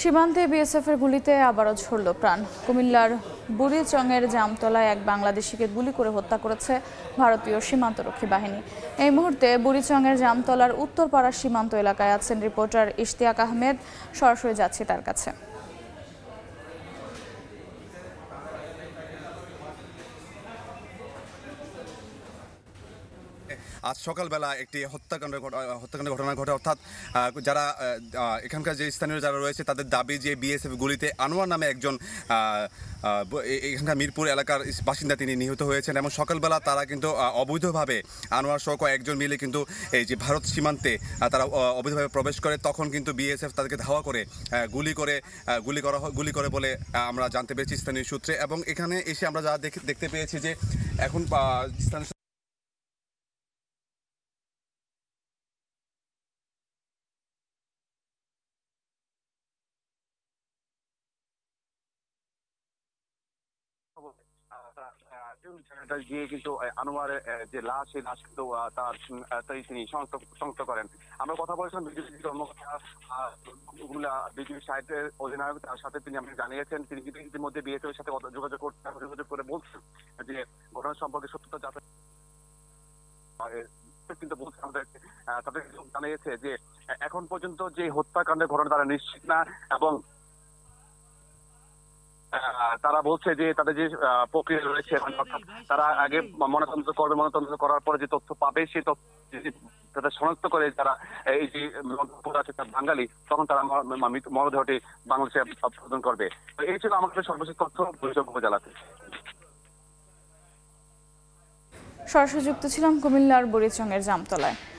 সীমান্তে বিএসএফ এর গুলিতে আবারও ঝরল প্রাণ কুমিল্লার বুড়িচংয়ের জামতলায় এক বাংলাদেশিকে গুলি করে হত্যা করেছে ভারতীয় সীমান্তরক্ষী বাহিনী এই মুহূর্তে বুড়িচংয়ের জামতলার উত্তরপাড়া সীমান্ত এলাকায় আছেন রিপোর্টার ইশতিয়াক আহমেদ সরাসরি যাচ্ছি তার কাছে আজ সকালবেলা একটি হত্যাকাণ্ড হত্যাকাণ্ডের ঘটনা ঘটে অর্থাৎ যারা এখানকার যে স্থানীয় যারা রয়েছে তাদের দাবি যে বিএসএফ গুলিতে আনোয়ার নামে একজন এখানকার মিরপুর এলাকার বাসিন্দা তিনি নিহত হয়েছেন এবং সকালবেলা তারা কিন্তু অবৈধভাবে আনোয়ার সহ কয়েকজন মিলে কিন্তু এই যে ভারত সীমান্তে তারা অবৈধভাবে প্রবেশ করে তখন কিন্তু বিএসএফ তাদেরকে ধাওয়া করে গুলি করে গুলি করা গুলি করে বলে আমরা জানতে পেরেছি স্থানীয় সূত্রে এবং এখানে এসে আমরা যা দেখতে পেয়েছি যে এখন স্থানীয় গিয়ে কিন্তু যে লাশ সেই লাশ কিন্তু তার তিনি শনাক্ত করেন আমরা কথা বলেছিলাম বিজেপি কর্মকর্তা বিজেপি সাহিত্যের অধিনায়ক তার সাথে তিনি আমাকে জানিয়েছেন তিনি কিন্তু ইতিমধ্যে বিএসএফ সাথে যোগাযোগ করতে যোগাযোগ করে বলছেন যে ঘটনা সম্পর্কে সত্যতা যাতে কিন্তু বলছে আমাদের তাদের জানিয়েছে যে এখন পর্যন্ত যে হত্যাকাণ্ডের ঘটনা তারা নিশ্চিত না এবং তারা বলছে যে তাদের যে প্রক্রিয়া রয়েছে তারা আগে মনতন্ত্র করবে মনতন্ত্র করার পরে যে তথ্য পাবে সে তথ্য তাদের শনাক্ত করে যারা এই যে মন্তব্য আছে তার বাঙালি তখন তারা মরদেহটি বাংলাদেশে প্রদান করবে এই ছিল আমাদের সর্বশেষ তথ্য ভৈরব উপজেলাতে সরাসরি যুক্ত ছিলাম কুমিল্লার বরিচং এর জামতলায়